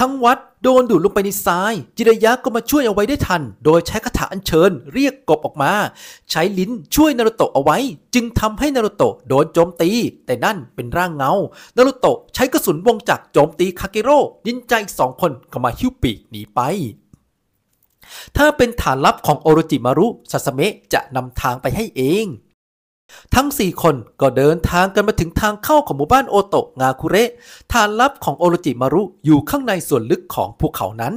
ทั้งวัดโดนดูดลงไปในทราย จิรยะก็มาช่วยเอาไว้ได้ทัน โดยใช้คาถาอัญเชิญ เรียกกบออกมา ใช้ลิ้นช่วยนารุโตะเอาไว้ จึงทำให้นารุโตะโดนโจมตี แต่นั่นเป็นร่างเงา นารุโตะใช้กระสุนวงจักรโจมตีคาเกโร่ยินใจอีกสองคนก็มาหิ้วปีกหนีไป ถ้าเป็นฐานลับของโอโรจิมารุซาสเมะจะนำทางไปให้เองทั้ง 4 คนก็เดินทางกันมาถึงทางเข้าของหมู่บ้านโอโตะงาคุเระฐานลับของโอโรจิมารุอยู่ข้างในส่วนลึกของภูเขานั้น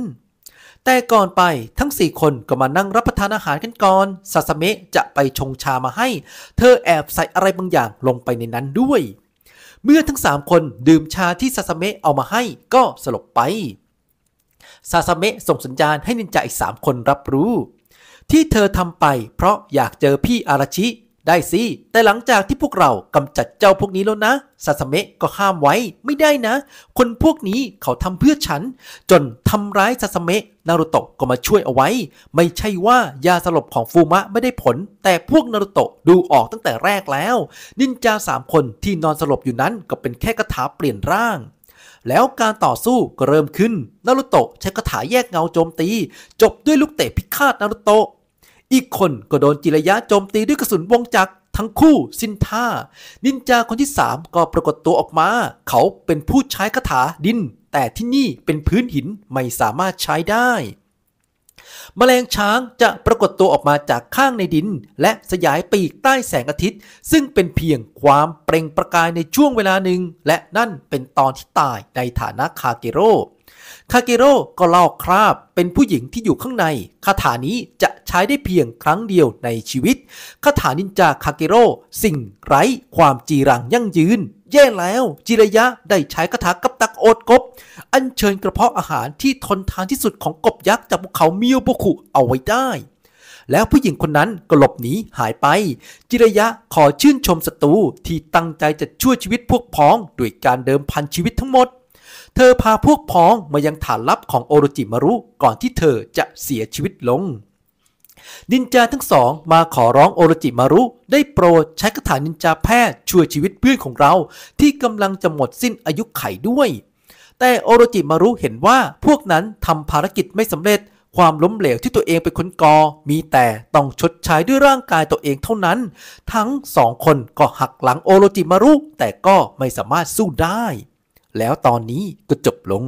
แต่ก่อนไปทั้ง 4 คนก็มานั่งรับประทานอาหารกันก่อนซาสเมะจะไปชงชามาให้ เธอแอบใส่อะไรบางอย่างลงไปในนั้นด้วย เมื่อทั้ง 3 คนดื่มชาที่ซาสเมะเอามาให้ก็สลบไปซาสเมะส่งสัญญาณให้นินจาอีก3คนรับรู้ ที่เธอทำไป เพราะอยากเจอพี่อาราชิได้สิ แต่หลังจากที่พวกเรากำจัดเจ้าพวกนี้แล้วนะซาสเมะก็ห้ามไว้ไม่ได้นะ คนพวกนี้เขาทำเพื่อฉัน จนทำร้ายซาสเมะ นารุโตะก็มาช่วยเอาไว้ ไม่ใช่ว่ายาสลบของฟูมะไม่ได้ผล แต่พวกนารุโตะดูออกตั้งแต่แรกแล้ว นินจาสามคนที่นอนสลบอยู่นั้นก็เป็นแค่กระถาเปลี่ยนร่าง แล้วการต่อสู้ก็เริ่มขึ้น นารุโตะใช้กระถาแยกเงาโจมตี จบด้วยลูกเตะพิฆาตนารุโตะอีกคนก็โดนจิระยะโจมตีด้วยกระสุนวงจักรทั้งคู่สินท่า นินจาคนที่ 3 ก็ปรากฏตัวออกมา เขาเป็นผู้ใช้คาถาดิน แต่ที่นี่เป็นพื้นหินไม่สามารถใช้ได้มแมลงช้างจะปรากฏตัวออกมาจากข้างในดิน และสยายปีกใต้แสงอาทิตย์ ซึ่งเป็นเพียงความเปล่งประกายในช่วงเวลาหนึ่ง และนั่นเป็นตอนที่ตายในฐานะคาเกโรคาเกโรก็เล่าคราบเป็นผู้หญิงที่อยู่ข้างในคาถานี้จะใช้ได้เพียงครั้งเดียวในชีวิต คาถานินจาคาเกโร่สิ่งไร้ ความจีรังยั่งยืน แย่แล้ว จิระยะได้ใช้คาถากับตักโอดกบ อัญเชิญกระเพาะอาหารที่ทนทานที่สุดของกบยักษ์ จากภูเขามิโบุคุ เอาไว้ได้ แล้วผู้หญิงคนนั้นก็หลบหนีหายไป จิระยะขอชื่นชมศัตรูที่ตั้งใจจะช่วยชีวิตพวกพ้องด้วยการเดิมพันชีวิตทั้งหมด เธอพาพวกพ้องมายังฐานลับของโอโรจิมารุก่อนที่เธอจะเสียชีวิตลงนินจาทั้งสอง มาขอร้องโอรจิมารุได้โปรดใช้คาถานินจาแพทย์ช่วยชีวิตเพื่อนของเราที่กำลังจะหมดสิ้นอายุไขด้วย แต่โอรจิมารุเห็นว่าพวกนั้นทำภารกิจไม่สำเร็จความล้มเหลวที่ตัวเองเป็นคนก่อมีแต่ต้องชดใช้ด้วยร่างกายตัวเองเท่านั้น ทั้งสองคนก็หักหลังโอโรจิมารุแต่ก็ไม่สามารถสู้ได้ แล้วตอนนี้ก็จบลง